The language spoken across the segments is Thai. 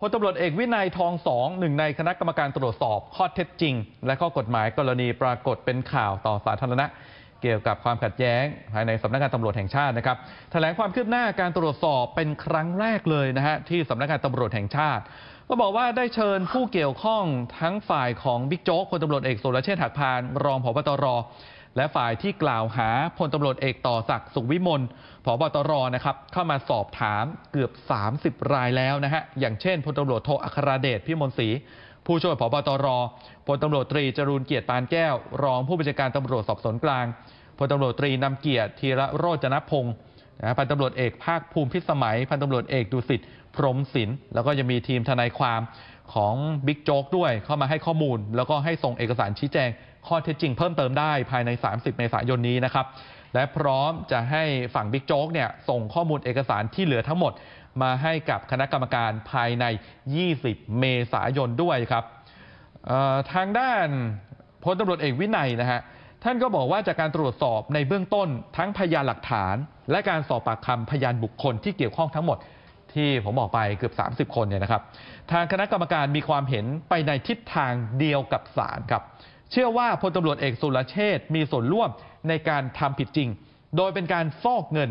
พลตำรวจเอกวินัยทองสอง หนึ่งในคณะกรรมการตรวจสอบข้อเท็จจริง และข้อกฎหมายกรณีปรากฏเป็นข่าวต่อสาธารณะ เกี่ยวกับความขัดแย้ง ภายในสำนักงานตำรวจแห่งชาตินะครับแถลงความคืบหน้าการตรวจสอบเป็นครั้งแรกเลยนะฮะที่สำนักงานตำรวจแห่งชาติก็บอกว่าได้เชิญผู้เกี่ยวข้องทั้งฝ่ายของบิ๊กโจ๊กพลตำรวจเอกสุรเชษฐ์หักพาน รองผบตรและฝ่ายที่กล่าวหาพลตำรวจเอกต่อศักดิ์สุขวิมลผบตรนะครับ เข้ามาสอบถามเกือบ 30 รายแล้วนะฮะอย่างเช่นพลตำรวจโทอัครเดชพิมลศรี ผู้ช่วยผบตรพลตำรวจตรีจรูนเกียรติปานแก้วรอง ผู้บัญชาการตำรวจสอบสวนกลางพลตำรวจตรีนำเกียรติธีระโรจนพงศ์พันตำรวจเอกภาคภูมิพิสมัยพันตำรวจเอกดุสิตพรมศิลป์แล้วก็ยังมีทีมทนายความของบิ๊กโจ๊กด้วยเข้ามาให้ข้อมูลแล้วก็ให้ส่งเอกสารชี้แจงข้อเท็จจริงเพิ่มเติมได้ภายใน 30 เมษายนนี้นะครับ และพร้อมจะให้ฝั่งบิ๊กโจ๊กเนี่ยส่งข้อมูลเอกสารที่เหลือทั้งหมด มาให้กับคณะกรรมการภายใน 20 เมษายนด้วยครับทางด้านพลตำรวจเอกวินัยนะฮะท่านก็บอกว่าจากการตรวจสอบในเบื้องต้น ทั้งพยานหลักฐาน และการสอบปากคำพยานบุคคลที่เกี่ยวข้องทั้งหมด ที่ผมบอกไปเกือบ30 คนเนี่ยนะครับทางคณะกรรมการมีความเห็นไปในทิศทางเดียวกับศาลครับเชื่อว่าพลตำรวจเอกสุรเชษมีส่วนร่วมในการทำผิดจริง โดยเป็นการฟอกเงิน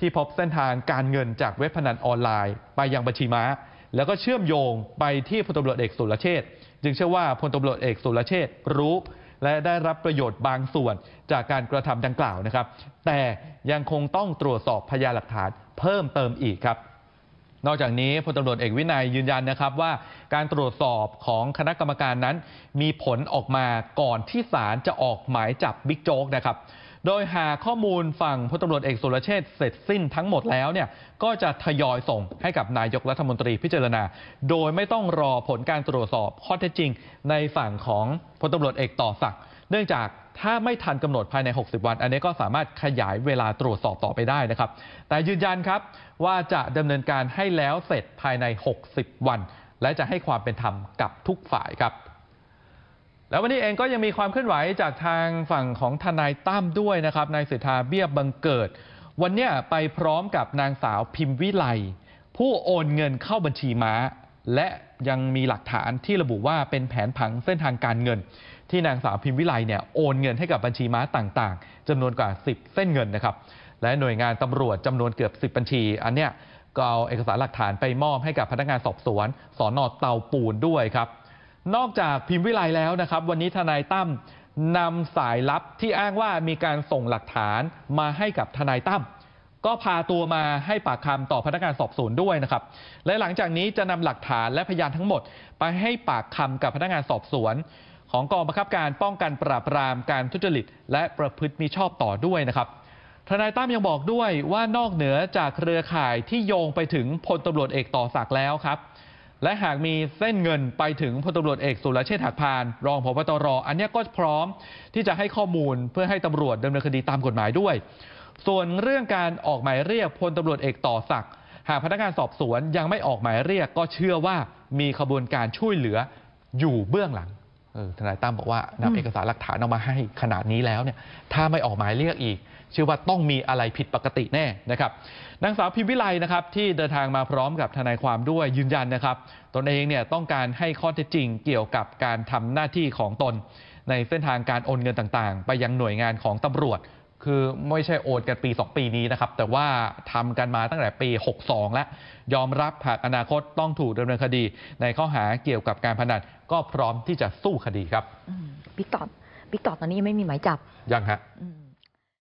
ที่พบเส้นทางการเงินจากเว็บพนันออนไลน์ไปยังบัญชีม้า แล้วก็เชื่อมโยงไปที่พลตำรวจเอกสุรเชษจึงเชื่อว่าพลตำรวจเอกสุรเชษรู้ และได้รับประโยชน์บางส่วนจากการกระทำดังกล่าวนะครับแต่ยังคงต้องตรวจสอบพยานหลักฐานเพิ่มเติมอีกครับนอกจากนี้พลตำรวจเอกวินัยยืนยันนะครับว่า การตรวจสอบของคณะกรรมการนั้น มีผลออกมาก่อนที่ศาลจะออกหมายจับบิ๊กโจ๊กนะครับโดยหาข้อมูลฝั่งพลตำรวจเอกสุรเชษฐ์เสร็จสิ้นทั้งหมดแล้วเนี่ยก็จะทยอยส่งให้กับนายกรัฐมนตรีพิจารณา โดยไม่ต้องรอผลการตรวจสอบข้อเท็จจริง ในฝั่งของพลตำรวจเอกต่อศักดิ์เนื่องจากถ้าไม่ทันกำหนดภายใน 60 วัน อันนี้ก็สามารถขยายเวลาตรวจสอบต่อไปได้นะครับ แต่ยืนยันครับว่าจะดำเนินการให้แล้วเสร็จภายใน 60 วัน และจะให้ความเป็นธรรมกับทุกฝ่ายครับ แล้ววันนี้เองก็ยังมีความเคลื่อนไหวจากทางฝั่งของทนายตั้มด้วยนะครับนายสิทธาเบี้ยบังเกิด วันนี้ไปพร้อมกับนางสาวพิมพ์วิไลผู้โอนเงินเข้าบัญชีม้า และยังมีหลักฐานที่ระบุว่าเป็นแผนผังเส้นทางการเงินที่นางสาวพิมวิไลเนี่ยโอนเงินให้กับบัญชีม้าต่างๆ จำนวนกว่า 10 เส้นเงินนะครับ และหน่วยงานตำรวจจำนวนเกือบ 10 บัญชี อันเนี้ยก็เอาเอกสารหลักฐานไปมอบให้กับพนักงานสอบสวน สอนอเตาปูนด้วยครับ นอกจากพิมพ์วิไลแล้วนะครับ วันนี้ทนายตั้มนำสายลับที่อ้างว่ามีการส่งหลักฐานมาให้กับทนายตั้มก็พาตัวมาให้ปากคำต่อพนักงานสอบสวนด้วยนะครับและหลังจากนี้จะนำหลักฐานและพยานทั้งหมด ไปให้ปากคำกับพนักงานสอบสวนของกองบังคับการป้องกันปราบปรามการทุจริต และประพฤติมิชอบต่อด้วยนะครับ ทนายตั้มยังบอกด้วยว่านอกเหนือจากเครือข่ายที่โยงไปถึงพลตำรวจเอกต่อศักดิ์แล้วครับและหากมีเส้นเงินไปถึงพลตำรวจเอกสุรเชษฐ์หักพานรองพบตรอันนี้ก็พร้อมที่จะให้ข้อมูลเพื่อให้ตำรวจดำเนินคดีตามกฎหมายด้วย ส่วนเรื่องการออกหมายเรียกพลตำรวจเอกต่อศักดิ์หากพนักงานสอบสวนยังไม่ออกหมายเรียกก็เชื่อว่ามีขบวนการช่วยเหลืออยู่เบื้องหลังออทนายตั้มบอกว่านำเอกสารหลักฐานออกมาให้ขนาดนี้แล้วเนี่ยถ้าไม่ออกหมายเรียกอีกเชื่อว่าต้องมีอะไรผิดปกติแน่นะครับนางสาวพิมวิไลนะครับที่เดินทางมาพร้อมกับทนายความด้วยยืนยันนะครับตนเองเนี่ยต้องการให้ข้อเท็จจริงเกี่ยวกับการทำหน้าที่ของตน ในเส้นทางการโอนเงินต่างๆ ไปยังหน่วยงานของตำรวจ คือไม่ใช่โอนกันปี 2 ปีนี้นะครับแต่ว่าทำกันมาตั้งแต่ปี 62 แล้วยอมรับหากอนาคตต้องถูกดำเนินคดี ในข้อหาเกี่ยวกับการพนันก็พร้อมที่จะสู้คดีครับบิ๊กต่อบิ๊กต่อตอนนี้ยังไม่มีหมายจับ ยังฮะ